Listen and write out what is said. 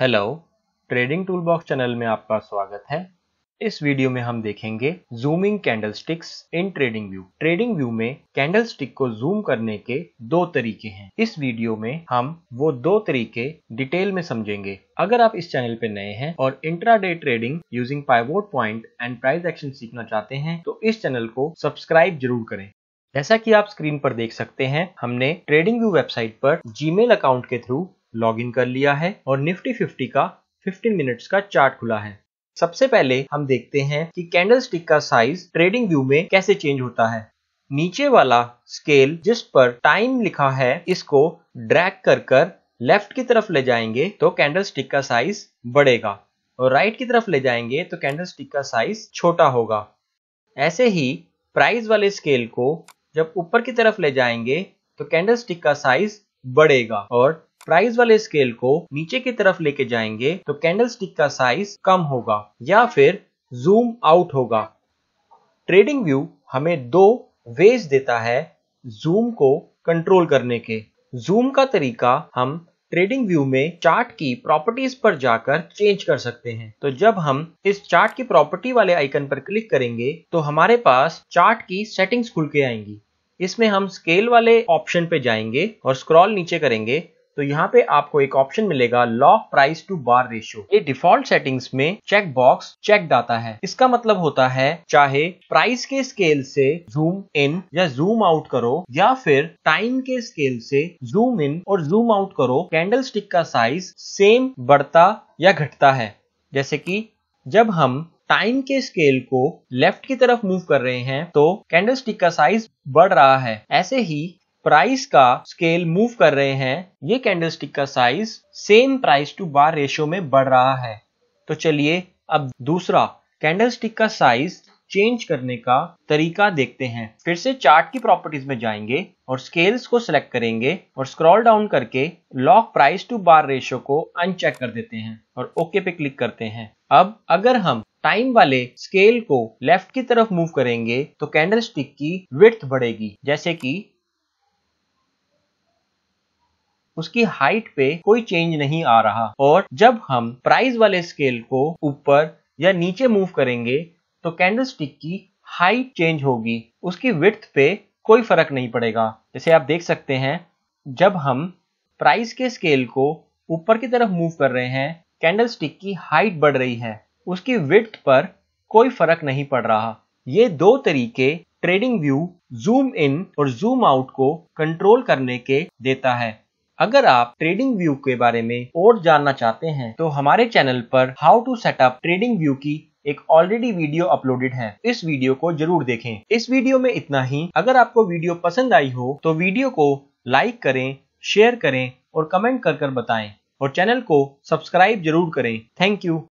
hello trading toolbox channel में आपका स्वागत है इस वीडियो में हम देखेंगे zooming candlesticks in TradingView TradingView में कैंडलस्टिक को जूम करने के दो तरीके हैं इस वीडियो में हम वो दो तरीके डिटेल में समझेंगे अगर आप इस चैनल पर नए हैं और intraday trading using pivot point and price action सीखना चाहते हैं तो इस चैनल को सब्सक्राइब जरूर करें जैसा कि आप स्क्रीन पर देख सकते हैं हमने ट्रेडिंग व्यू वेबसाइट पर जीमेल अकाउंट के थ्रू लॉगिन कर लिया है और निफ्टी 50 का 15 मिनट्स का चार्ट खुला है सबसे पहले हम देखते हैं कि कैंडलस्टिक का साइज ट्रेडिंग व्यू में कैसे चेंज होता है नीचे वाला स्केल जिस पर टाइम लिखा है इसको ड्रैग कर कर लेफ्ट की तरफ ले जाएंगे तो कैंडलस्टिक का साइज बढ़ेगा और राइट की तरफ ले जाएंगे तो कैंडलस्टिक का साइज छोटा होगा ऐसे ही प्राइस वाले स्केल को जब ऊपर की तरफ ले जाएंगे तो कैंडल का साइज बढ़ेगा और प्राइस वाले स्केल को नीचे की तरफ लेके जाएंगे तो कैंडल स्टिक का साइज कम होगा या फिर जूम आउट होगा ट्रेडिंग व्यू हमें दो वेज देता है जूम को कंट्रोल करने के जूम का तरीका हम ट्रेडिंग व्यू में चार्ट की प्रॉपर्टीज पर जाकर चेंज कर सकते हैं तो जब हम इस चार्ट की प्रॉपर्टी वाले आइकन पर क्लिक करेंगे तो हमारे पास चार्ट की सेटिंग्स खुल के आएंगी इसमें हम स्केल वाले ऑप्शन पे जाएंगे और स्क्रॉल नीचे करेंगे तो यहाँ पे आपको एक ऑप्शन मिलेगा lock price to bar ratio ये डिफॉल्ट सेटिंग्स में चेक बॉक्स चेक डाता है इसका मतलब होता है चाहे प्राइस के स्केल से जूम इन या जूम आउट करो या फिर टाइम के स्केल से जूम इन और जूम आउट करो कैंडल स्टिक का साइज सेम बढ़ता या घटता है जैसे कि जब हम टाइम के स्केल को लेफ्ट की तरफ मूव कर रहे हैं तो कैंडल स्टिक का साइज बढ़ रहा है ऐसे ही प्राइस का स्केल मूव कर रहे हैं ये कैंडलस्टिक का size same price to bar ratio में बढ़ रहा है तो चलिए अब दूसरा कैंडलस्टिक का साइज चेंज करने का तरीका देखते हैं फिर से चार्ट की प्रॉपर्टीज में जाएंगे और स्केल्स को सिलेक्ट करेंगे और स्क्रॉल डाउन करके lock price to bar ratio को अनचेक कर देते हैं और ओके पे क्लिक करते हैं अब अगर हम टाइम वाले स्केल को लेफ्ट की तरफ मूव करेंगे तो कैंडलस्टिक की विड्थ बढ़ेगी जैसे कि उसकी हाइट पे कोई चेंज नहीं आ रहा और जब हम प्राइस वाले स्केल को ऊपर या नीचे मूव करेंगे तो कैंडलस्टिक की हाइट चेंज होगी उसकी विथ पे कोई फर्क नहीं पड़ेगा जैसे आप देख सकते हैं जब हम प्राइस के स्केल को ऊपर की तरफ मूव कर रहे हैं कैंडलस्टिक की हाइट बढ़ रही है उसकी विथ पर कोई फर्क नहीं पड़ रहा ये दो तरीके ट्रेडिंग व्यू जूम इन और जूम आउट को कंट्रोल करने के देता है अगर आप ट्रेडिंग व्यू के बारे में और जानना चाहते हैं तो हमारे चैनल पर how to set up TradingView की एक ऑलरेडी वीडियो अपलोडेड है इस वीडियो को जरूर देखें इस वीडियो में इतना ही अगर आपको वीडियो पसंद आई हो तो वीडियो को लाइक करें शेयर करें और कमेंट कर कर बताएं और चैनल को सब्सक्राइब जरूर करें थैंक यू